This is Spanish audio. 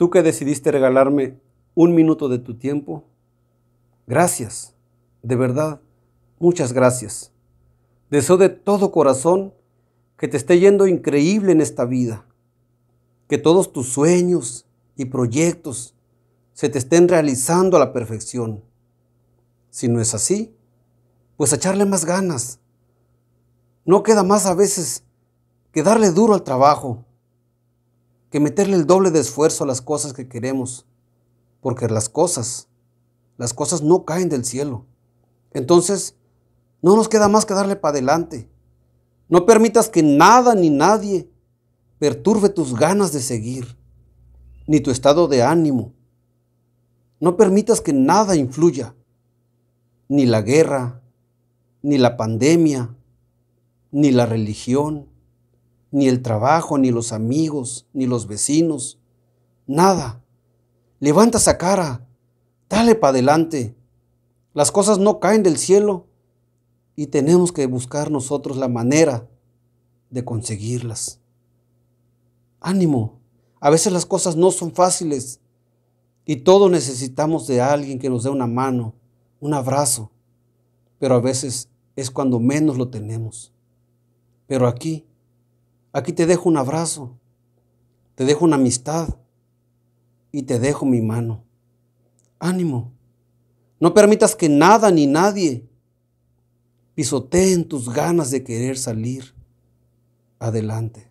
tú que decidiste regalarme un minuto de tu tiempo, gracias, de verdad, muchas gracias. Deseo de todo corazón que te esté yendo increíble en esta vida, que todos tus sueños y proyectos se te estén realizando a la perfección. Si no es así, pues echarle más ganas. No queda más a veces que darle duro al trabajo, que meterle el doble de esfuerzo a las cosas que queremos, porque las cosas, las cosas no caen del cielo. Entonces, no nos queda más que darle para adelante. No permitas que nada ni nadie perturbe tus ganas de seguir, ni tu estado de ánimo. No permitas que nada influya, ni la guerra, ni la pandemia, ni la religión, ni el trabajo, ni los amigos, ni los vecinos, nada. Levanta esa cara, dale para adelante. Las cosas no caen del cielo y tenemos que buscar nosotros la manera de conseguirlas. Ánimo, a veces las cosas no son fáciles y todo necesitamos de alguien que nos dé una mano, un abrazo, pero a veces es cuando menos lo tenemos. Pero aquí, Aquí te dejo un abrazo, te dejo una amistad y te dejo mi mano. Ánimo, no permitas que nada ni nadie pisoteen tus ganas de querer salir adelante.